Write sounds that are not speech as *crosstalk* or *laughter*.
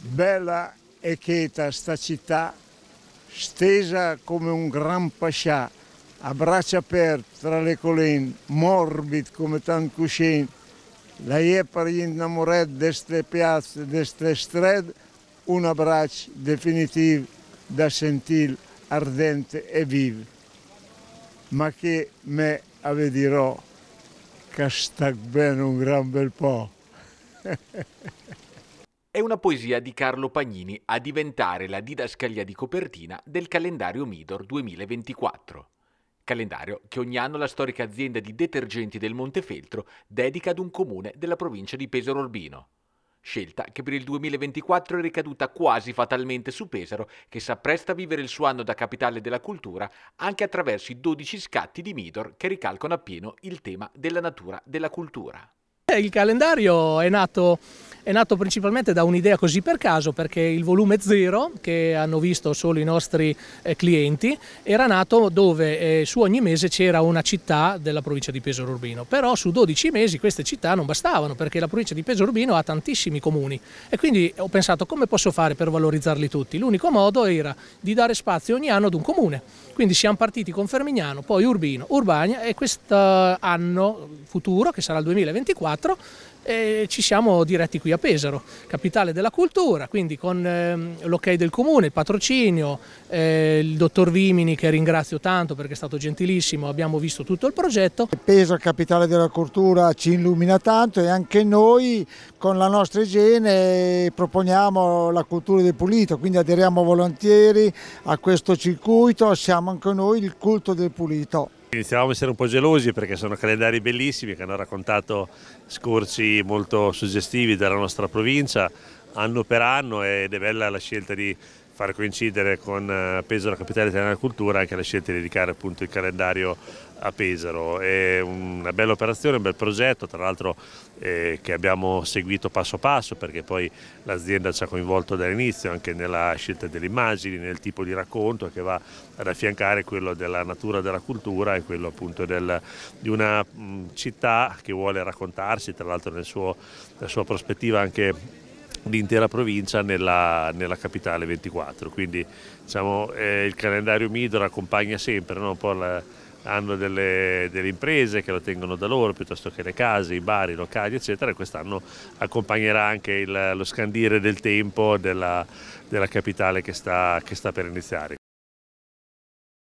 bella e cheta sta città, stesa come un gran pascià, a braccia aperte tra le colline, morbid come tan cuscin. Lei è per gli innamorati di queste piazze, di queste strade, un abbraccio definitivo da sentire ardente e vivo. Ma che me ave che sta bene un gran bel po'. *laughs* è una poesia di Carlo Pagnini a diventare la didascalia di copertina del calendario Midor 2024. Calendario che ogni anno la storica azienda di detergenti del Montefeltro dedica ad un comune della provincia di Pesaro Orbino. Scelta che per il 2024 è ricaduta quasi fatalmente su Pesaro, che s'appresta a vivere il suo anno da capitale della cultura anche attraverso i 12 scatti di Midor che ricalcano appieno il tema della natura della cultura. Il calendario è nato è nato principalmente da un'idea così per caso, perché il volume zero, che hanno visto solo i nostri eh, clienti, era nato dove eh, su ogni mese c'era una città della provincia di Pesaro Urbino, però su 12 mesi queste città non bastavano, perché la provincia di Pesaro Urbino ha tantissimi comuni e quindi ho pensato come posso fare per valorizzarli tutti? L'unico modo era di dare spazio ogni anno ad un comune, quindi siamo partiti con Fermignano, poi Urbino, Urbania e quest'anno eh, futuro, che sarà il 2024, e ci siamo diretti qui a Pesaro, capitale della cultura, quindi con ehm, l'ok del comune, il patrocinio, eh, il dottor Vimini che ringrazio tanto perché è stato gentilissimo, abbiamo visto tutto il progetto. Pesaro, capitale della cultura, ci illumina tanto e anche noi con la nostra igiene proponiamo la cultura del pulito, quindi aderiamo volentieri a questo circuito, siamo anche noi il culto del pulito. Iniziavamo a essere un po' gelosi perché sono calendari bellissimi che hanno raccontato scorci molto suggestivi della nostra provincia anno per anno ed è bella la scelta di far coincidere con eh, Pesaro Capitale Italiana della Cultura anche la scelta di dedicare appunto il calendario a Pesaro. È una bella operazione, un bel progetto, tra l'altro eh, che abbiamo seguito passo passo perché poi l'azienda ci ha coinvolto dall'inizio anche nella scelta delle immagini, nel tipo di racconto che va ad affiancare quello della natura della cultura e quello appunto del, di una mh, città che vuole raccontarsi, tra l'altro nella sua prospettiva anche l'intera provincia nella, nella, capitale 24, quindi diciamo, eh, il calendario Midor accompagna sempre no? un po' la, hanno delle, delle, imprese che lo tengono da loro piuttosto che le case, i bar, i locali eccetera e quest'anno accompagnerà anche il, lo scandire del tempo della, della capitale che sta, che sta per iniziare.